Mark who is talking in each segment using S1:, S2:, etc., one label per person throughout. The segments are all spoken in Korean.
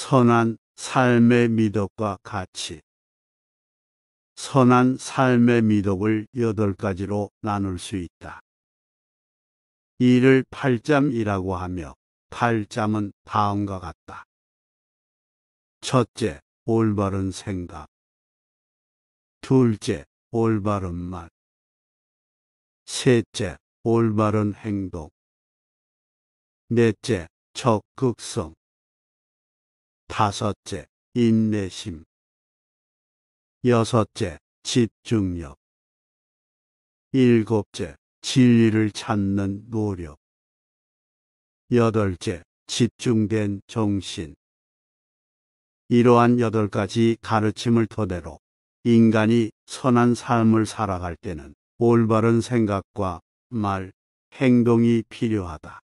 S1: 선한 삶의 미덕과 가치 선한 삶의 미덕을 여덟 가지로 나눌 수 있다. 이를 팔잠이라고 하며 팔잠은 다음과 같다. 첫째, 올바른 생각. 둘째, 올바른 말. 셋째, 올바른 행동. 넷째, 적극성. 다섯째, 인내심. 여섯째, 집중력. 일곱째, 진리를 찾는 노력. 여덟째, 집중된 정신. 이러한 여덟 가지 가르침을 토대로 인간이 선한 삶을 살아갈 때는 올바른 생각과 말, 행동이 필요하다.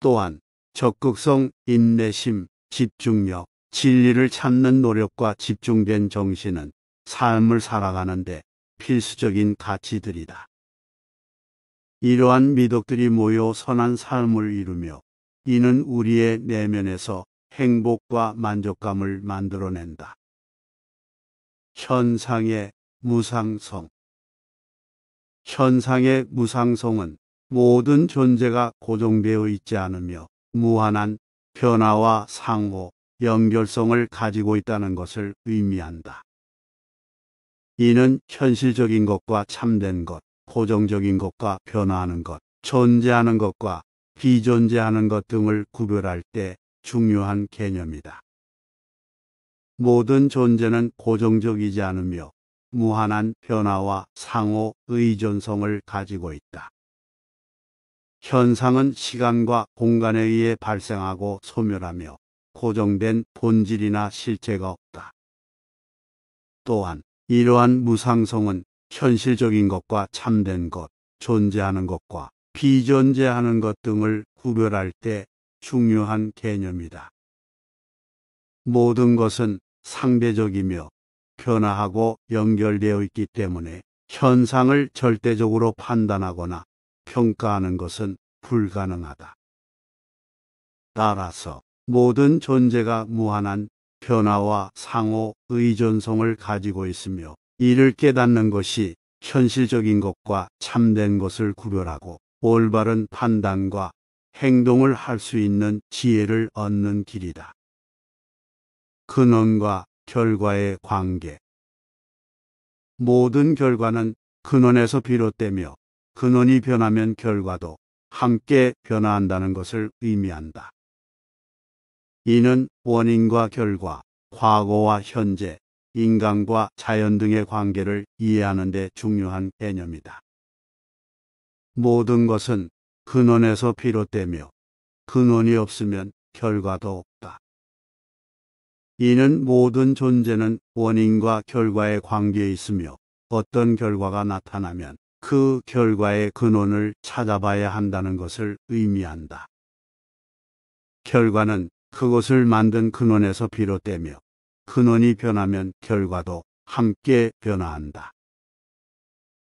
S1: 또한 적극성, 인내심, 집중력, 진리를 찾는 노력과 집중된 정신은 삶을 살아가는데 필수적인 가치들이다. 이러한 미덕들이 모여 선한 삶을 이루며 이는 우리의 내면에서 행복과 만족감을 만들어낸다. 현상의 무상성 현상의 무상성은 모든 존재가 고정되어 있지 않으며 무한한 변화와 상호, 연결성을 가지고 있다는 것을 의미한다. 이는 현실적인 것과 참된 것, 고정적인 것과 변화하는 것, 존재하는 것과 비존재하는 것 등을 구별할 때 중요한 개념이다. 모든 존재는 고정적이지 않으며 무한한 변화와 상호 의존성을 가지고 있다. 현상은 시간과 공간에 의해 발생하고 소멸하며 고정된 본질이나 실체가 없다. 또한 이러한 무상성은 현실적인 것과 참된 것, 존재하는 것과 비존재하는 것 등을 구별할 때 중요한 개념이다. 모든 것은 상대적이며 변화하고 연결되어 있기 때문에 현상을 절대적으로 판단하거나 평가하는 것은 불가능하다. 따라서 모든 존재가 무한한 변화와 상호 의존성을 가지고 있으며 이를 깨닫는 것이 현실적인 것과 참된 것을 구별하고 올바른 판단과 행동을 할 수 있는 지혜를 얻는 길이다. 근원과 결과의 관계 모든 결과는 근원에서 비롯되며 근원이 변하면 결과도 함께 변화한다는 것을 의미한다. 이는 원인과 결과, 과거와 현재, 인간과 자연 등의 관계를 이해하는 데 중요한 개념이다. 모든 것은 근원에서 비롯되며 근원이 없으면 결과도 없다. 이는 모든 존재는 원인과 결과의 관계에 있으며 어떤 결과가 나타나면 그 결과의 근원을 찾아봐야 한다는 것을 의미한다. 결과는 그것을 만든 근원에서 비롯되며 근원이 변하면 결과도 함께 변화한다.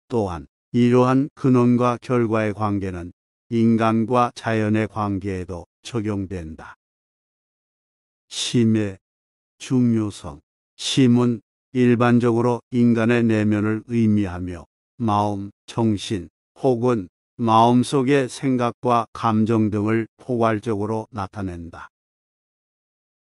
S1: 또한 이러한 근원과 결과의 관계는 인간과 자연의 관계에도 적용된다. 심의 중요성 심은 일반적으로 인간의 내면을 의미하며 마음, 정신 혹은 마음속의 생각과 감정 등을 포괄적으로 나타낸다.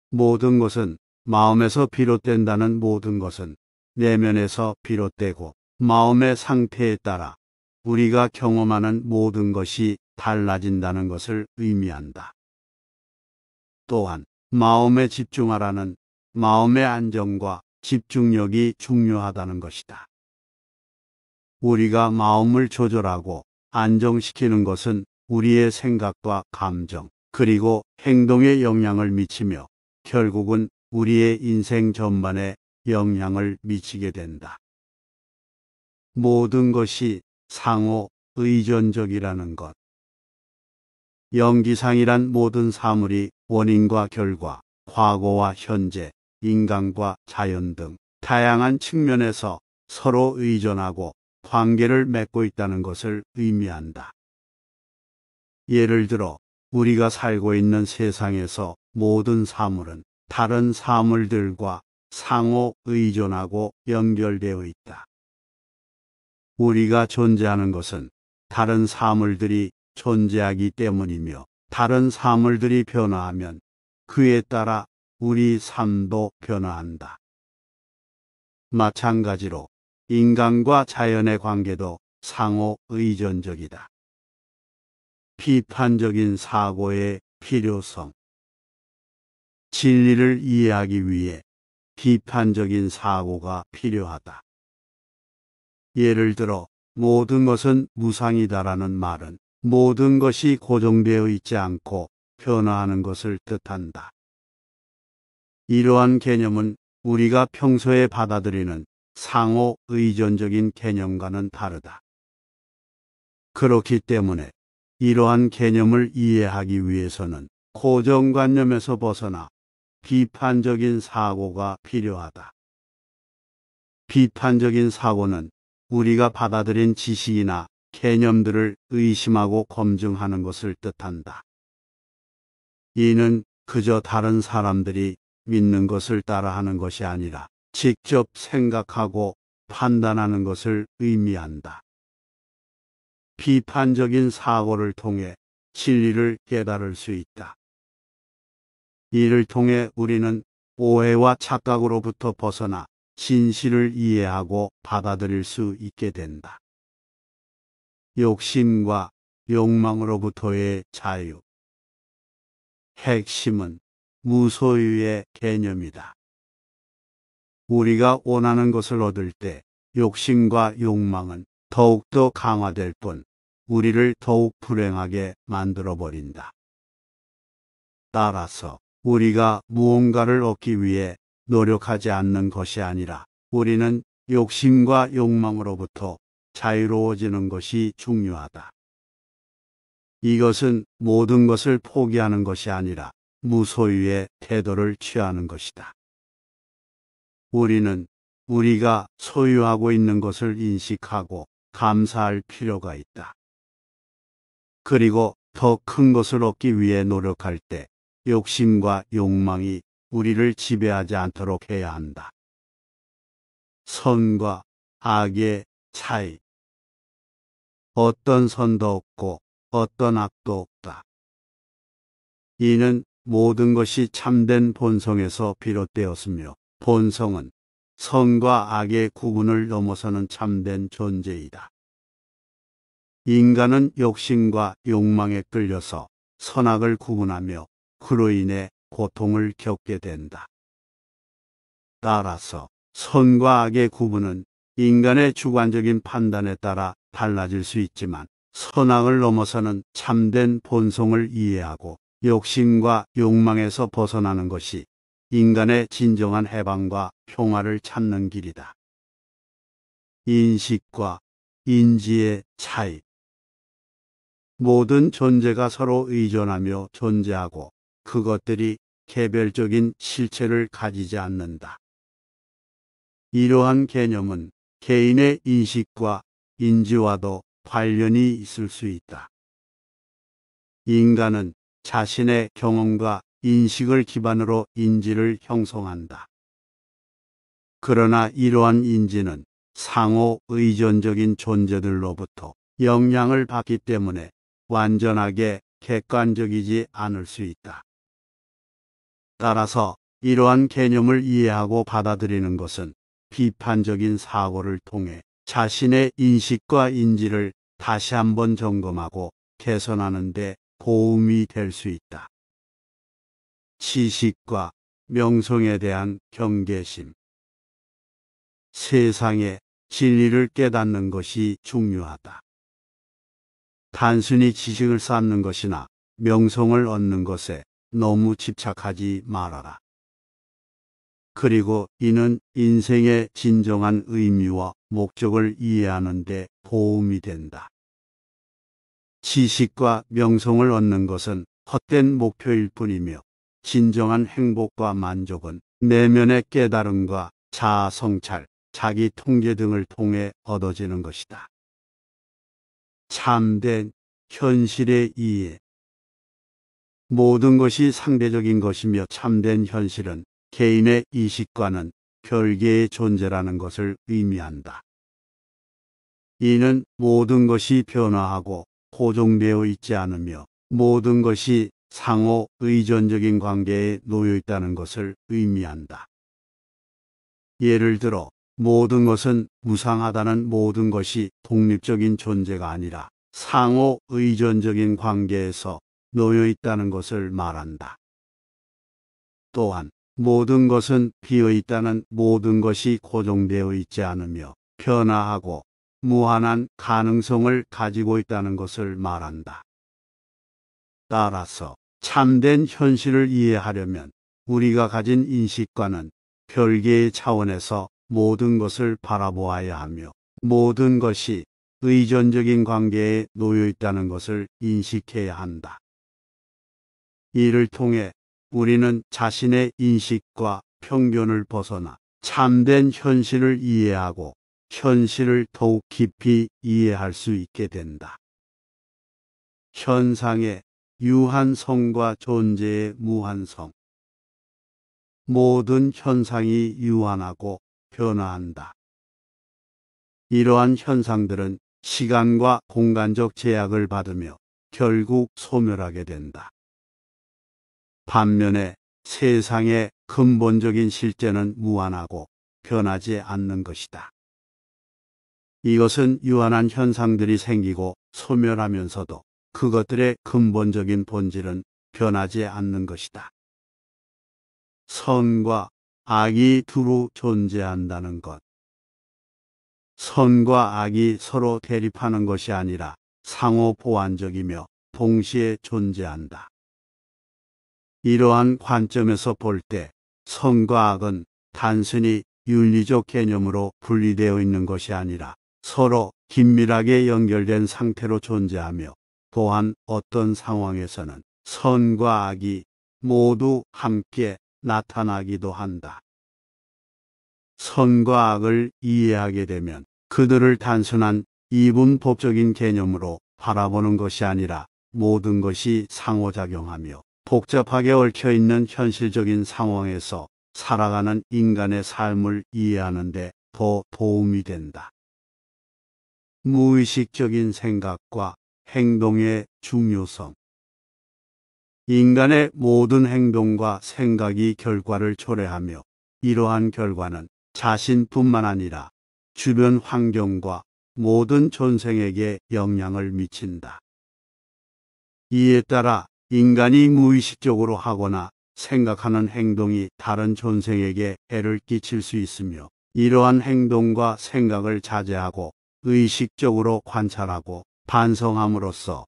S1: 모든 것은 마음에서 비롯된다는 모든 것은 내면에서 비롯되고 마음의 상태에 따라 우리가 경험하는 모든 것이 달라진다는 것을 의미한다. 또한 마음에 집중하라는 마음의 안정과 집중력이 중요하다는 것이다. 우리가 마음을 조절하고 안정시키는 것은 우리의 생각과 감정, 그리고 행동에 영향을 미치며 결국은 우리의 인생 전반에 영향을 미치게 된다. 모든 것이 상호 의존적이라는 것. 연기상이란 모든 사물이 원인과 결과, 과거와 현재, 인간과 자연 등 다양한 측면에서 서로 의존하고 관계를 맺고 있다는 것을 의미한다. 예를 들어 우리가 살고 있는 세상에서 모든 사물은 다른 사물들과 상호 의존하고 연결되어 있다. 우리가 존재하는 것은 다른 사물들이 존재하기 때문이며 다른 사물들이 변화하면 그에 따라 우리 삶도 변화한다. 마찬가지로 인간과 자연의 관계도 상호 의존적이다. 비판적인 사고의 필요성 진리를 이해하기 위해 비판적인 사고가 필요하다. 예를 들어 모든 것은 무상이다라는 말은 모든 것이 고정되어 있지 않고 변화하는 것을 뜻한다. 이러한 개념은 우리가 평소에 받아들이는 상호 의존적인 개념과는 다르다. 그렇기 때문에 이러한 개념을 이해하기 위해서는 고정관념에서 벗어나 비판적인 사고가 필요하다. 비판적인 사고는 우리가 받아들인 지식이나 개념들을 의심하고 검증하는 것을 뜻한다. 이는 그저 다른 사람들이 믿는 것을 따라하는 것이 아니라 직접 생각하고 판단하는 것을 의미한다. 비판적인 사고를 통해 진리를 깨달을 수 있다. 이를 통해 우리는 오해와 착각으로부터 벗어나 진실을 이해하고 받아들일 수 있게 된다. 욕심과 욕망으로부터의 자유. 핵심은 무소유의 개념이다. 우리가 원하는 것을 얻을 때 욕심과 욕망은 더욱더 강화될 뿐 우리를 더욱 불행하게 만들어버린다. 따라서 우리가 무언가를 얻기 위해 노력하지 않는 것이 아니라 우리는 욕심과 욕망으로부터 자유로워지는 것이 중요하다. 이것은 모든 것을 포기하는 것이 아니라 무소유의 태도를 취하는 것이다. 우리는 우리가 소유하고 있는 것을 인식하고 감사할 필요가 있다. 그리고 더 큰 것을 얻기 위해 노력할 때 욕심과 욕망이 우리를 지배하지 않도록 해야 한다. 선과 악의 차이. 어떤 선도 없고 어떤 악도 없다. 이는 모든 것이 참된 본성에서 비롯되었으며 본성은 선과 악의 구분을 넘어서는 참된 존재이다. 인간은 욕심과 욕망에 끌려서 선악을 구분하며 그로 인해 고통을 겪게 된다. 따라서 선과 악의 구분은 인간의 주관적인 판단에 따라 달라질 수 있지만 선악을 넘어서는 참된 본성을 이해하고 욕심과 욕망에서 벗어나는 것이 인간의 진정한 해방과 평화를 찾는 길이다. 인식과 인지의 차이. 모든 존재가 서로 의존하며 존재하고 그것들이 개별적인 실체를 가지지 않는다. 이러한 개념은 개인의 인식과 인지와도 관련이 있을 수 있다. 인간은 자신의 경험과 인식을 기반으로 인지를 형성한다. 그러나 이러한 인지는 상호 의존적인 존재들로부터 영향을 받기 때문에 완전하게 객관적이지 않을 수 있다. 따라서 이러한 개념을 이해하고 받아들이는 것은 비판적인 사고를 통해 자신의 인식과 인지를 다시 한번 점검하고 개선하는 데 도움이 될 수 있다. 지식과 명성에 대한 경계심. 세상의 진리를 깨닫는 것이 중요하다. 단순히 지식을 쌓는 것이나 명성을 얻는 것에 너무 집착하지 말아라. 그리고 이는 인생의 진정한 의미와 목적을 이해하는 데 도움이 된다. 지식과 명성을 얻는 것은 헛된 목표일 뿐이며 진정한 행복과 만족은 내면의 깨달음과 자아 성찰, 자기 통제 등을 통해 얻어지는 것이다. 참된 현실의 이해 모든 것이 상대적인 것이며 참된 현실은 개인의 이식과는 별개의 존재라는 것을 의미한다. 이는 모든 것이 변화하고 고정되어 있지 않으며 모든 것이 상호 의존적인 관계에 놓여 있다는 것을 의미한다. 예를 들어 모든 것은 무상하다는 모든 것이 독립적인 존재가 아니라 상호 의존적인 관계에서 놓여 있다는 것을 말한다. 또한 모든 것은 비어 있다는 모든 것이 고정되어 있지 않으며 변화하고 무한한 가능성을 가지고 있다는 것을 말한다. 따라서 참된 현실을 이해하려면 우리가 가진 인식과는 별개의 차원에서 모든 것을 바라보아야 하며 모든 것이 의존적인 관계에 놓여 있다는 것을 인식해야 한다. 이를 통해 우리는 자신의 인식과 편견을 벗어나 참된 현실을 이해하고 현실을 더욱 깊이 이해할 수 있게 된다. 현상의 유한성과 존재의 무한성. 모든 현상이 유한하고 변화한다. 이러한 현상들은 시간과 공간적 제약을 받으며 결국 소멸하게 된다. 반면에 세상의 근본적인 실제는 무한하고 변하지 않는 것이다. 이것은 유한한 현상들이 생기고 소멸하면서도 그것들의 근본적인 본질은 변하지 않는 것이다. 선과 악이 두루 존재한다는 것. 선과 악이 서로 대립하는 것이 아니라 상호 보완적이며 동시에 존재한다. 이러한 관점에서 볼 때 선과 악은 단순히 윤리적 개념으로 분리되어 있는 것이 아니라 서로 긴밀하게 연결된 상태로 존재하며 또한 어떤 상황에서는 선과 악이 모두 함께 나타나기도 한다. 선과 악을 이해하게 되면 그들을 단순한 이분법적인 개념으로 바라보는 것이 아니라 모든 것이 상호작용하며 복잡하게 얽혀있는 현실적인 상황에서 살아가는 인간의 삶을 이해하는 데 더 도움이 된다. 무의식적인 생각과 행동의 중요성. 인간의 모든 행동과 생각이 결과를 초래하며 이러한 결과는 자신뿐만 아니라 주변 환경과 모든 존생에게 영향을 미친다. 이에 따라 인간이 무의식적으로 하거나 생각하는 행동이 다른 존생에게 해를 끼칠 수 있으며 이러한 행동과 생각을 자제하고 의식적으로 관찰하고 반성함으로써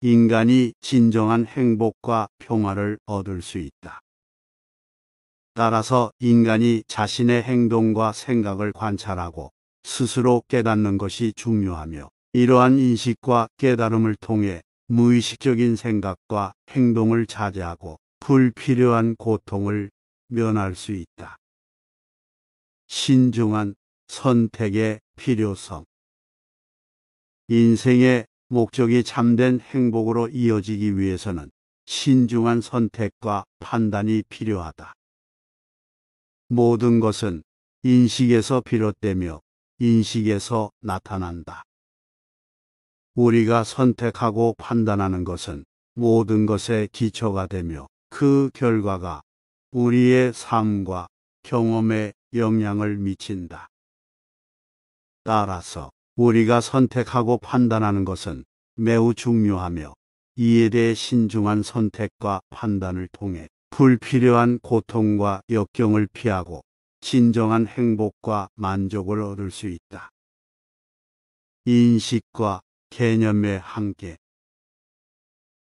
S1: 인간이 진정한 행복과 평화를 얻을 수 있다. 따라서 인간이 자신의 행동과 생각을 관찰하고 스스로 깨닫는 것이 중요하며 이러한 인식과 깨달음을 통해 무의식적인 생각과 행동을 자제하고 불필요한 고통을 면할 수 있다. 신중한 선택의 필요성 인생의 목적이 참된 행복으로 이어지기 위해서는 신중한 선택과 판단이 필요하다. 모든 것은 인식에서 비롯되며 인식에서 나타난다. 우리가 선택하고 판단하는 것은 모든 것의 기초가 되며 그 결과가 우리의 삶과 경험에 영향을 미친다. 따라서 우리가 선택하고 판단하는 것은 매우 중요하며 이에 대해 신중한 선택과 판단을 통해 불필요한 고통과 역경을 피하고 진정한 행복과 만족을 얻을 수 있다. 인식과 개념의 함께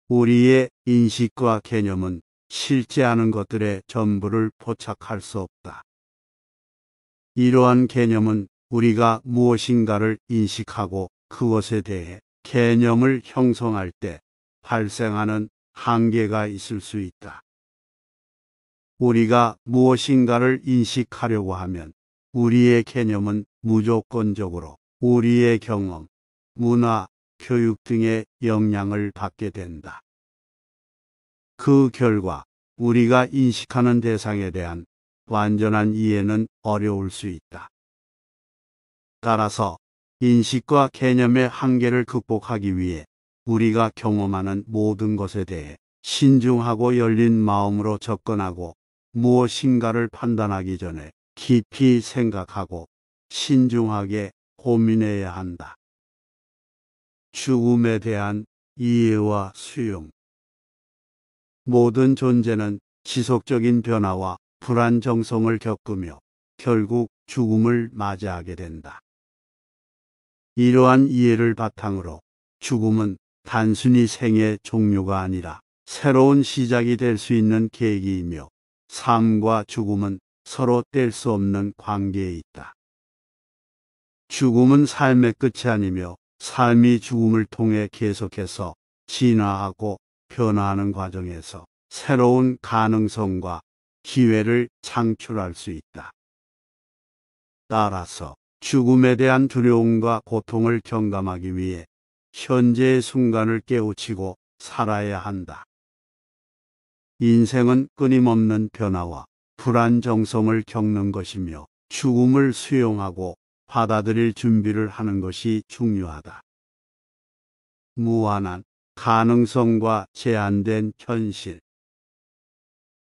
S1: 우리의 인식과 개념은 실제 하는 것들의 전부를 포착할 수 없다. 이러한 개념은 우리가 무엇인가를 인식하고 그것에 대해 개념을 형성할 때 발생하는 한계가 있을 수 있다. 우리가 무엇인가를 인식하려고 하면 우리의 개념은 무조건적으로 우리의 경험, 문화, 교육 등의 영향을 받게 된다. 그 결과 우리가 인식하는 대상에 대한 완전한 이해는 어려울 수 있다. 따라서 인식과 개념의 한계를 극복하기 위해 우리가 경험하는 모든 것에 대해 신중하고 열린 마음으로 접근하고 무엇인가를 판단하기 전에 깊이 생각하고 신중하게 고민해야 한다. 죽음에 대한 이해와 수용. 모든 존재는 지속적인 변화와 불안정성을 겪으며 결국 죽음을 맞이하게 된다. 이러한 이해를 바탕으로 죽음은 단순히 생의 종료가 아니라 새로운 시작이 될 수 있는 계기이며 삶과 죽음은 서로 뗄 수 없는 관계에 있다. 죽음은 삶의 끝이 아니며 삶이 죽음을 통해 계속해서 진화하고 변화하는 과정에서 새로운 가능성과 기회를 창출할 수 있다. 따라서 죽음에 대한 두려움과 고통을 경감하기 위해 현재의 순간을 깨우치고 살아야 한다. 인생은 끊임없는 변화와 불안 정성을 겪는 것이며 죽음을 수용하고 받아들일 준비를 하는 것이 중요하다. 무한한 가능성과 제한된 현실.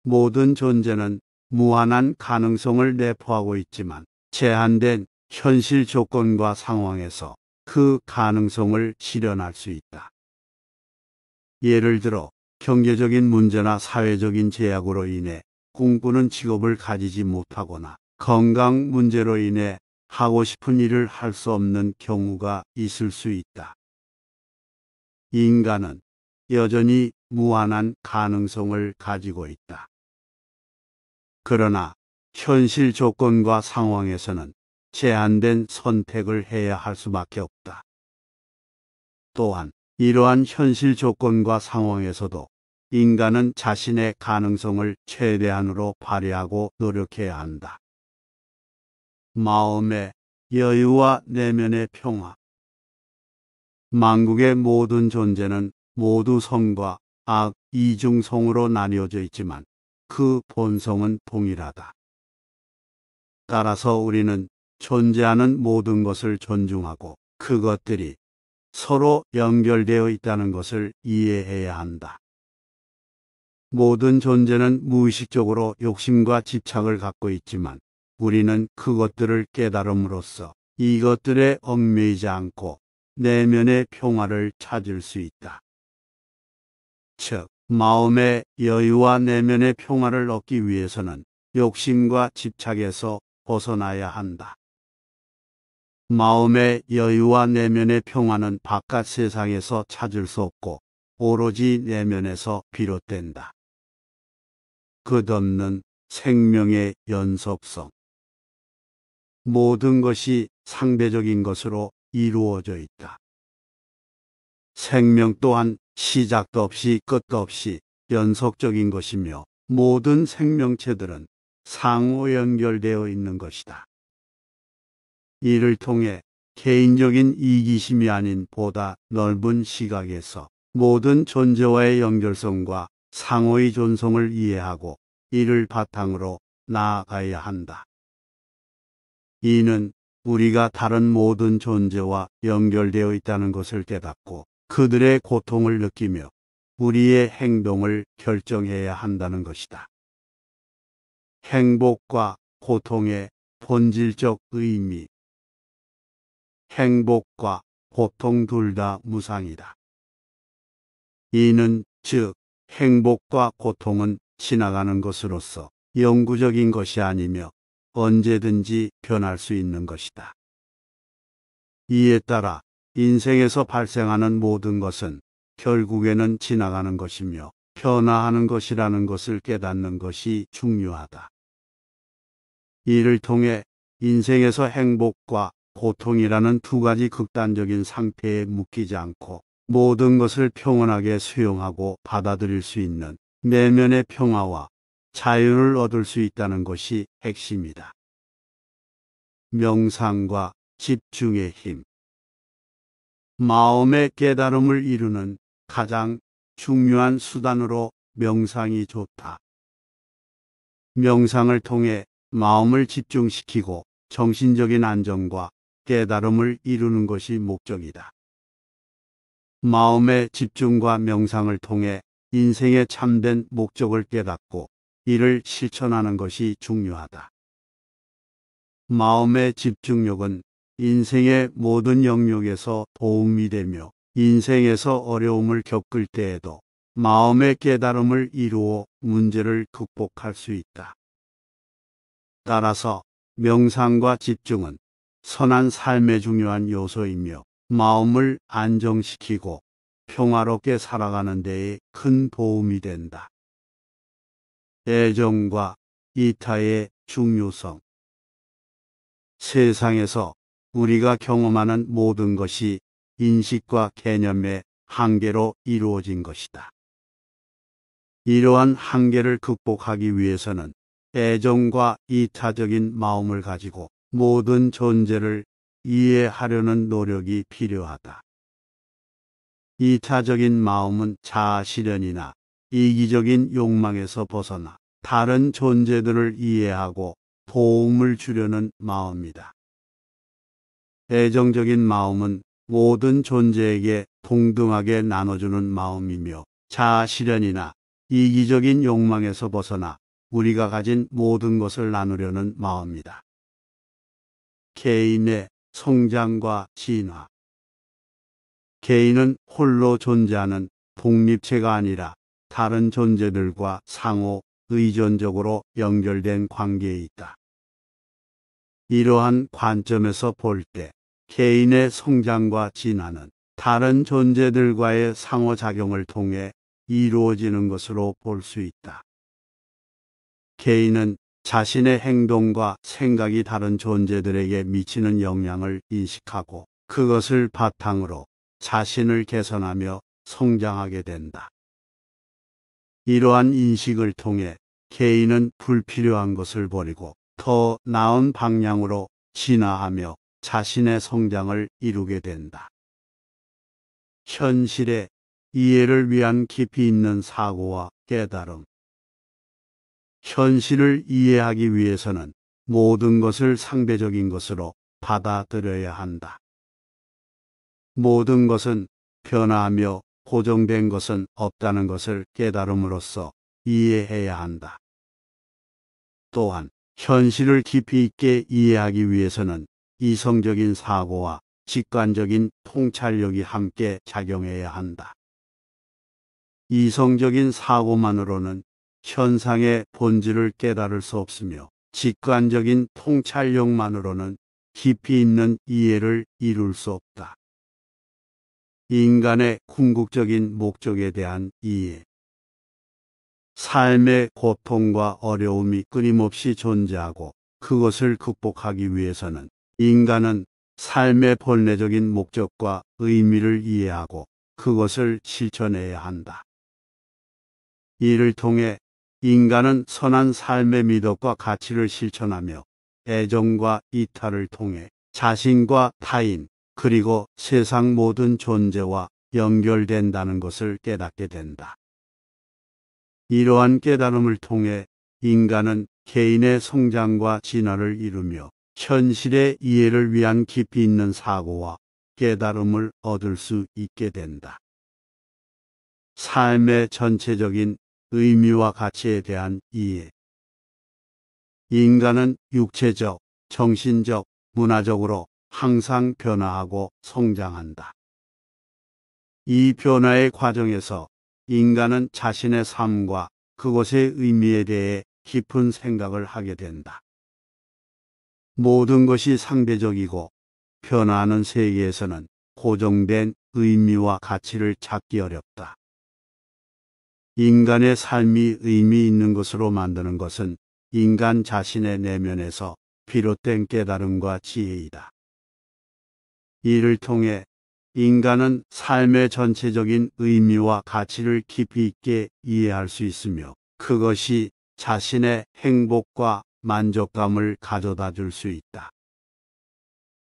S1: 모든 존재는 무한한 가능성을 내포하고 있지만 제한된 현실 조건과 상황에서 그 가능성을 실현할 수 있다. 예를 들어 경제적인 문제나 사회적인 제약으로 인해 꿈꾸는 직업을 가지지 못하거나 건강 문제로 인해 하고 싶은 일을 할 수 없는 경우가 있을 수 있다. 인간은 여전히 무한한 가능성을 가지고 있다. 그러나 현실 조건과 상황에서는 제한된 선택을 해야 할 수밖에 없다. 또한 이러한 현실 조건과 상황에서도 인간은 자신의 가능성을 최대한으로 발휘하고 노력해야 한다. 마음의 여유와 내면의 평화. 만국의 모든 존재는 모두 성과 악, 이중성으로 나뉘어져 있지만 그 본성은 동일하다. 따라서 우리는 존재하는 모든 것을 존중하고 그것들이 서로 연결되어 있다는 것을 이해해야 한다. 모든 존재는 무의식적으로 욕심과 집착을 갖고 있지만 우리는 그것들을 깨달음으로써 이것들에 얽매이지 않고 내면의 평화를 찾을 수 있다. 즉, 마음의 여유와 내면의 평화를 얻기 위해서는 욕심과 집착에서 벗어나야 한다. 마음의 여유와 내면의 평화는 바깥 세상에서 찾을 수 없고 오로지 내면에서 비롯된다. 끝없는 생명의 연속성. 모든 것이 상대적인 것으로 이루어져 있다. 생명 또한 시작도 없이 끝도 없이 연속적인 것이며 모든 생명체들은 상호 연결되어 있는 것이다. 이를 통해 개인적인 이기심이 아닌 보다 넓은 시각에서 모든 존재와의 연결성과 상호의 존성을 이해하고 이를 바탕으로 나아가야 한다. 이는 우리가 다른 모든 존재와 연결되어 있다는 것을 깨닫고 그들의 고통을 느끼며 우리의 행동을 결정해야 한다는 것이다. 행복과 고통의 본질적 의미, 행복과 고통 둘 다 무상이다. 이는 즉 행복과 고통은 지나가는 것으로서 영구적인 것이 아니며 언제든지 변할 수 있는 것이다. 이에 따라 인생에서 발생하는 모든 것은 결국에는 지나가는 것이며 변화하는 것이라는 것을 깨닫는 것이 중요하다. 이를 통해 인생에서 행복과 고통이라는 두 가지 극단적인 상태에 묶이지 않고 모든 것을 평온하게 수용하고 받아들일 수 있는 내면의 평화와 자유를 얻을 수 있다는 것이 핵심이다. 명상과 집중의 힘 마음의 깨달음을 이루는 가장 중요한 수단으로 명상이 좋다. 명상을 통해 마음을 집중시키고 정신적인 안정과 깨달음을 이루는 것이 목적이다. 마음의 집중과 명상을 통해 인생의 참된 목적을 깨닫고 이를 실천하는 것이 중요하다. 마음의 집중력은 인생의 모든 영역에서 도움이 되며 인생에서 어려움을 겪을 때에도 마음의 깨달음을 이루어 문제를 극복할 수 있다. 따라서 명상과 집중은 선한 삶의 중요한 요소이며 마음을 안정시키고 평화롭게 살아가는 데에 큰 도움이 된다. 애정과 이타의 중요성 세상에서 우리가 경험하는 모든 것이 인식과 개념의 한계로 이루어진 것이다. 이러한 한계를 극복하기 위해서는 애정과 이타적인 마음을 가지고 모든 존재를 이해하려는 노력이 필요하다. 2차적인 마음은 자아실현이나 이기적인 욕망에서 벗어나 다른 존재들을 이해하고 도움을 주려는 마음이다. 애정적인 마음은 모든 존재에게 동등하게 나눠주는 마음이며 자아실현이나 이기적인 욕망에서 벗어나 우리가 가진 모든 것을 나누려는 마음이다. 개인의 성장과 진화. 개인은 홀로 존재하는 독립체가 아니라 다른 존재들과 상호 의존적으로 연결된 관계에 있다. 이러한 관점에서 볼 때 개인의 성장과 진화는 다른 존재들과의 상호작용을 통해 이루어지는 것으로 볼 수 있다. 개인은 자신의 행동과 생각이 다른 존재들에게 미치는 영향을 인식하고 그것을 바탕으로 자신을 개선하며 성장하게 된다. 이러한 인식을 통해 개인은 불필요한 것을 버리고 더 나은 방향으로 진화하며 자신의 성장을 이루게 된다. 현실의 이해를 위한 깊이 있는 사고와 깨달음, 현실을 이해하기 위해서는 모든 것을 상대적인 것으로 받아들여야 한다. 모든 것은 변화하며 고정된 것은 없다는 것을 깨달음으로써 이해해야 한다. 또한 현실을 깊이 있게 이해하기 위해서는 이성적인 사고와 직관적인 통찰력이 함께 작용해야 한다. 이성적인 사고만으로는 현상의 본질을 깨달을 수 없으며 직관적인 통찰력만으로는 깊이 있는 이해를 이룰 수 없다. 인간의 궁극적인 목적에 대한 이해. 삶의 고통과 어려움이 끊임없이 존재하고 그것을 극복하기 위해서는 인간은 삶의 본래적인 목적과 의미를 이해하고 그것을 실천해야 한다. 이를 통해 인간은 선한 삶의 미덕과 가치를 실천하며 애정과 이탈을 통해 자신과 타인 그리고 세상 모든 존재와 연결된다는 것을 깨닫게 된다. 이러한 깨달음을 통해 인간은 개인의 성장과 진화를 이루며 현실의 이해를 위한 깊이 있는 사고와 깨달음을 얻을 수 있게 된다. 삶의 전체적인 의미와 가치에 대한 이해. 인간은 육체적, 정신적, 문화적으로 항상 변화하고 성장한다. 이 변화의 과정에서 인간은 자신의 삶과 그것의 의미에 대해 깊은 생각을 하게 된다. 모든 것이 상대적이고 변화하는 세계에서는 고정된 의미와 가치를 찾기 어렵다. 인간의 삶이 의미 있는 것으로 만드는 것은 인간 자신의 내면에서 비롯된 깨달음과 지혜이다. 이를 통해 인간은 삶의 전체적인 의미와 가치를 깊이 있게 이해할 수 있으며 그것이 자신의 행복과 만족감을 가져다 줄 수 있다.